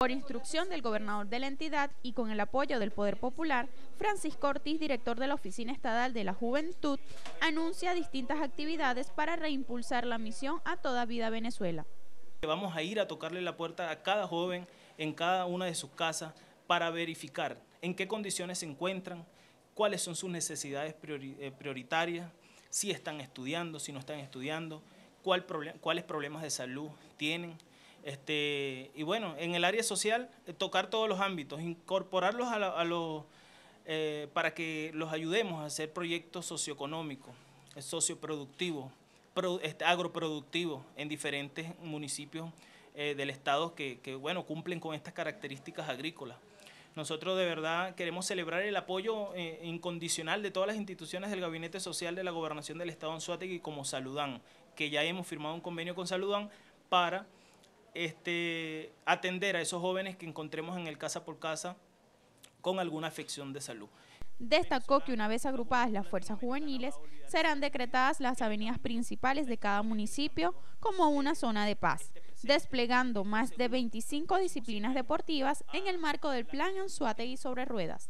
Por instrucción del gobernador de la entidad y con el apoyo del Poder Popular, Francisco Ortiz, director de la Oficina Estadal de la Juventud, anuncia distintas actividades para reimpulsar la misión a toda vida Venezuela. Vamos a ir a tocarle la puerta a cada joven en cada una de sus casas para verificar en qué condiciones se encuentran, cuáles son sus necesidades eh, prioritarias, si están estudiando, si no están estudiando, cuáles problemas de salud tienen, este, y bueno, en el área social, eh, tocar todos los ámbitos, incorporarlos a, los, eh, para que los ayudemos a hacer proyectos socioeconómicos, eh, socioproductivos, este, agroproductivos en diferentes municipios del estado que, bueno, cumplen con estas características agrícolas. Nosotros de verdad queremos celebrar el apoyo incondicional de todas las instituciones del Gabinete Social de la Gobernación del Estado en y como Saludán, que ya hemos firmado un convenio con Saludán para este, atender a esos jóvenes que encontremos en el casa por casa con alguna afección de salud. Destacó que una vez agrupadas las fuerzas juveniles, serán decretadas las avenidas principales de cada municipio como una zona de paz, desplegando más de 25 disciplinas deportivas en el marco del plan y sobre ruedas.